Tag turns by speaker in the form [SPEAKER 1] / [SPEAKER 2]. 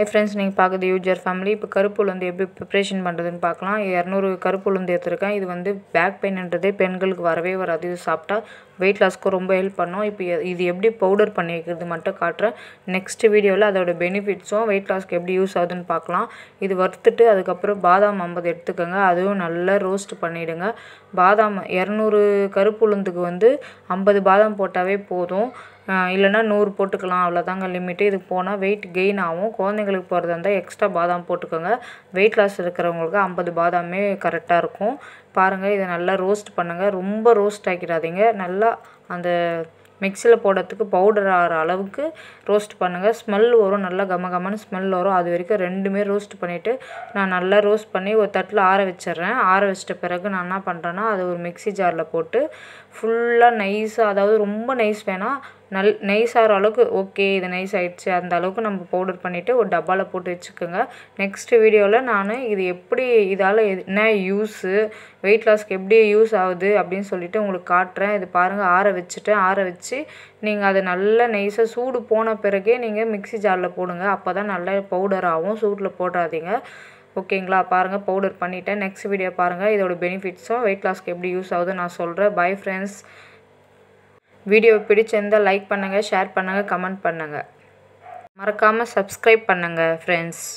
[SPEAKER 1] hi friends நீங்கள் பார்க்குறது user family இப்போ கருப்பு உளுந்து எப்படி ப்ரிப்ரேஷன் பண்ணுறதுன்னு பார்க்கலாம் இரநூறு கருப்பு உளுந்து எடுத்துருக்கேன் இது வந்து பேக் பெயின்ன்றதே பெண்களுக்கு வரவே வராது இது சாப்பிட்டா வெயிட் லாஸ்க்கு ரொம்ப ஹெல்ப் பண்ணும் இப்போ இது எப்படி பவுடர் பண்ணி வைக்கிறது மட்டும் காட்டுறேன் நெக்ஸ்ட் வீடியோவில் அதோட பெனிஃபிட்ஸும் வெயிட் லாஸ்க்கு எப்படி யூஸ் ஆகுதுன்னு பார்க்கலாம் இது வறுத்துட்டு அதுக்கப்புறம் பாதாம் ஐம்பது எடுத்துக்கோங்க அதுவும் நல்லா ரோஸ்ட் பண்ணிவிடுங்க பாதாம் இரநூறு கருப்பு உளுந்துக்கு வந்து ஐம்பது பாதாம் போட்டாவே போதும் இல்லைன்னா நூறு போட்டுக்கலாம் அவ்வளோதாங்க லிமிட்டு இதுக்கு போனால் வெயிட் கெயின் ஆகும் குழந்தைங்களுக்கு போகிறதா இருந்தால் எக்ஸ்ட்ரா பாதாம் போட்டுக்கோங்க வெயிட் லாஸ் இருக்கிறவங்களுக்கு ஐம்பது பாதாமே கரெக்டாக இருக்கும் பாருங்கள் இதை நல்லா ரோஸ்ட் பண்ணுங்கள் ரொம்ப ரோஸ்ட் ஆக்கிடாதீங்க நல்லா அந்த மிக்சியில் போடுறதுக்கு பவுடர் ஆகிற அளவுக்கு ரோஸ்ட் பண்ணுங்கள் ஸ்மெல் வரும் நல்லா கம கமன்னு ஸ்மெல் வரும் அது வரைக்கும் ரெண்டுமே ரோஸ்ட் பண்ணிவிட்டு நான் நல்லா ரோஸ்ட் பண்ணி ஒரு தட்டில் ஆற வச்சிட்றேன் ஆற வச்சிட்ட பிறகு நான் என்ன பண்ணுறேன்னா அது ஒரு மிக்சி ஜாரில் போட்டு ஃபுல்லாக நைஸாக அதாவது ரொம்ப நைஸ் வேணால் நல் நைஸ் ஆகிற அளவுக்கு ஓகே இது நைஸ் ஆகிடுச்சு அந்த அளவுக்கு நம்ம பவுடர் பண்ணிவிட்டு ஒரு டப்பாவில் போட்டு வச்சுக்கோங்க நெக்ஸ்ட் வீடியோவில் நான் இது எப்படி இதால் என்ன யூஸு வெயிட் லாஸ்க்கு எப்படி யூஸ் ஆகுது அப்படின்னு சொல்லிவிட்டு உங்களுக்கு காட்டுறேன் இது பாருங்கள் ஆற வச்சுட்டு ஆற வச்சு நீங்கள் அதை நல்லா நைஸாக சூடு போன பிறகே நீங்கள் மிக்ஸி ஜாரில் போடுங்க அப்போ தான் நல்லா பவுடர் ஆகும் சூட்டில் போடாதீங்க ஓகேங்களா பாருங்கள் பவுடர் பண்ணிவிட்டேன் நெக்ஸ்ட் வீடியோ பாருங்கள் இதோட பெனிஃபிட்ஸும் வெயிட் லாஸ்க்கு எப்படி யூஸ் ஆகுதுன்னு நான் சொல்கிறேன் பை ஃப்ரெண்ட்ஸ் வீடியோ பிடிச்சிருந்தால் லைக் பண்ணுங்கள் ஷேர் பண்ணுங்கள் கமெண்ட் பண்ணுங்கள் மறக்காமல் சப்ஸ்கிரைப் பண்ணுங்கள் ஃப்ரெண்ட்ஸ்